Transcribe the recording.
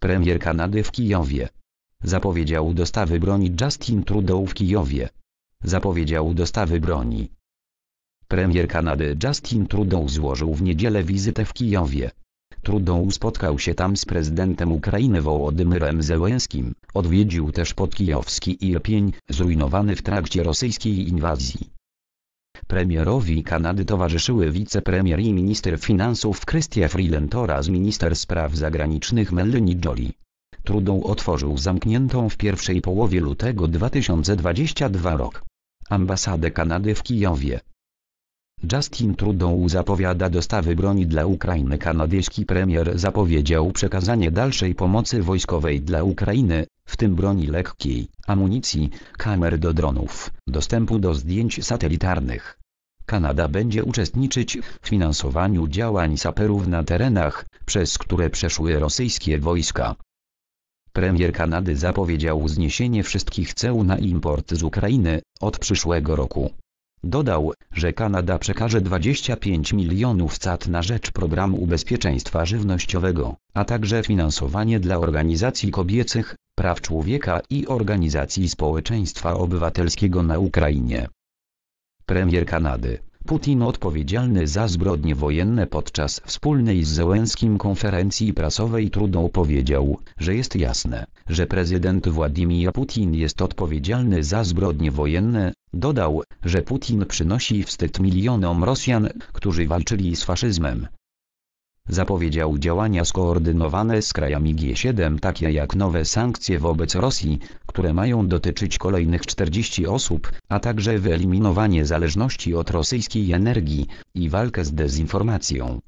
Premier Kanady w Kijowie. Zapowiedział dostawy broni Justin Trudeau w Kijowie. Zapowiedział dostawy broni. Premier Kanady Justin Trudeau złożył w niedzielę wizytę w Kijowie. Trudeau spotkał się tam z prezydentem Ukrainy Wołodymyrem Zełęskim, odwiedził też podkijowski Irpień, zrujnowany w trakcie rosyjskiej inwazji. Premierowi Kanady towarzyszyły wicepremier i minister finansów Christie Freeland oraz minister spraw zagranicznych Melanie Jolie. Trudeau otworzył zamkniętą w pierwszej połowie lutego 2022 rok ambasadę Kanady w Kijowie. Justin Trudeau zapowiada dostawy broni dla Ukrainy. Kanadyjski premier zapowiedział przekazanie dalszej pomocy wojskowej dla Ukrainy, w tym broni lekkiej, amunicji, kamer do dronów, dostępu do zdjęć satelitarnych, Kanada będzie uczestniczyć w finansowaniu działań saperów na terenach, przez które przeszły rosyjskie wojska. Premier Kanady zapowiedział zniesienie wszystkich ceł na import z Ukrainy od przyszłego roku. Dodał, że Kanada przekaże 25 milionów cat na rzecz programu ubezpieczeństwa żywnościowego, a także finansowanie dla organizacji kobiecych, praw człowieka i organizacji społeczeństwa obywatelskiego na Ukrainie. Premier Kanady, Putin odpowiedzialny za zbrodnie wojenne podczas wspólnej z Zełenskim konferencji prasowej trudno powiedział, że jest jasne, że prezydent Władimir Putin jest odpowiedzialny za zbrodnie wojenne, dodał, że Putin przynosi wstyd milionom Rosjan, którzy walczyli z faszyzmem, zapowiedział działania skoordynowane z krajami G7 takie jak nowe sankcje wobec Rosji, które mają dotyczyć kolejnych 40 osób, a także wyeliminowanie zależności od rosyjskiej energii i walkę z dezinformacją.